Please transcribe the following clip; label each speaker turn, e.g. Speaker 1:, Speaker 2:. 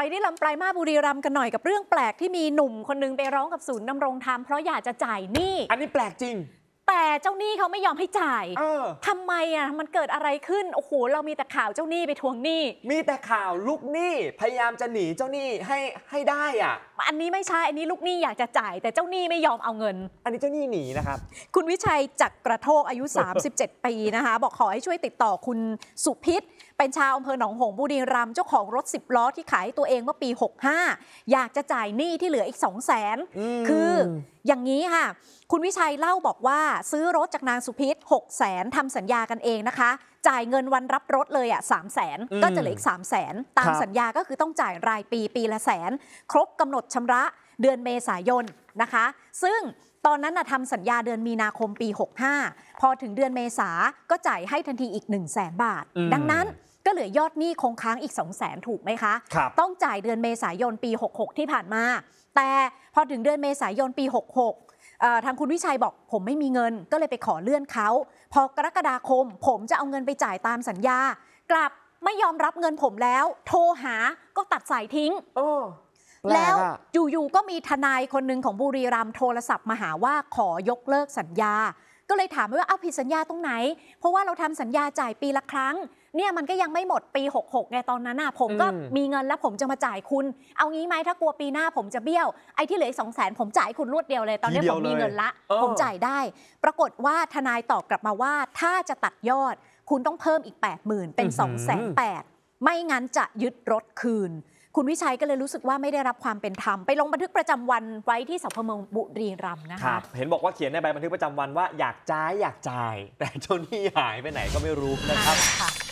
Speaker 1: ไปที่ลำปลายมาบุรีรัมย์กันหน่อยกับเรื่องแปลกที่มีหนุ่ม คนนึงไปร้องกับศูนย์ดำรงธรรมเพราะอยากจะจ่ายหนี้ อันนี้แปลกจริงแต่เจ้าหนี้เขาไม่ยอมให้จ่าย ทำไมอ่ะ มันเกิดอะไรขึ้น โอ้โห เรามีแต่ข่าวเจ้าหนี้ไปทวงหนี้ มีแต่ข่าวลูกหนี้ พยายามจะหนีเจ้าหนี้ให้ให้ได้อ่ะ อันนี้ไม่ใช่ อันนี้ลูกหนี้อยากจะจ่าย แต่เจ้าหนี้ไม่ยอมเอาเงิน อันนี้เจ้าหนี้หนีนะครับ คุณวิชัยจักกระโทกอายุ 37 ปีนะคะ บอกขอให้ช่วยติดต่อคุณสุพิษเป็นชาวอำเภอหนองหงบุรีรัมย์เจ้าของรถ10 ล้อที่ขายตัวเองเมื่อปี65อยากจะจ่ายหนี้ที่เหลืออีก2 0 0 0 0 0คืออย่างนี้ค่ะ คุณวิชัยเล่าบอกว่าซื้อรถจากนางสุพิษหกแสนทำสัญญากันเองนะคะ จ่ายเงินวันรับรถเลยอ่ะสามแสนก็จะเหลืออีกสามแสนตามสัญญาก็คือต้องจ่ายรายปีปีละแสนครบกำหนดชำระเดือนเมษายนนะคะ ซึ่งตอนนั้นทำสัญญาเดือนมีนาคมปี 65 พอถึงเดือนเมษาก็จ่ายให้ทันทีอีก 1 0 0 0 0แสนบาท ดังนั้นก็เหลือยอดหนี้คงค้างอีก2 0 0แสนถูกไหมคะคต้องจ่ายเดือนเมษายนปี 66 ที่ผ่านมา แต่พอถึงเดือนเมษายนปี 66ทางคุณวิชัยบอกผมไม่มีเงินก็เลยไปขอเลื่อนเขา พอกรกฎาคมผมจะเอาเงินไปจ่ายตามสัญญา กลับไม่ยอมรับเงินผมแล้ว โทรหาก็ตัดสายทิ้งแล้ว อยู่ๆ ก็มีทนายคนหนึ่งของบุรีรัมย์โทรศัพท์มาหาว่าขอยกเลิกสัญญาก็เลยถามว่าเอาผิดสัญญาตรงไหน เพราะว่าเราทำสัญญาจ่ายปีละครั้ง เนี่ยมันก็ยังไม่หมดปี 66ไงตอนนั้นน่ะผมก็มีเงินแล้วผมจะมาจ่ายคุณ เอางี้ไหมถ้ากลัวปีหน้า ผมจะเบี้ยว ไอ้ที่เหลือสองแสนผมจ่ายคุณรวดเดียวเลยตอนนี้ผมมีเงินละผมจ่ายได้ ปรากฏว่าทนายตอบกลับมาว่าถ้าจะตัดยอด คุณต้องเพิ่มอีก8 0,000เป็น2แสนแไม่งั้นจะยึดรถคืนคุณวิชัยก็เลยรู้สึกว่าไม่ได้รับความเป็นธรรม ไปลงบันทึกประจำวันไว้ที่สพเมืองบุรีรัมย์นะคะเห็นบอกว่าเขียนในใบบันทึกประจำวันว่าอยากจ่าย อยากจ่าย แต่จนทนี่หายไปไหนก็ไม่รู้นะครับ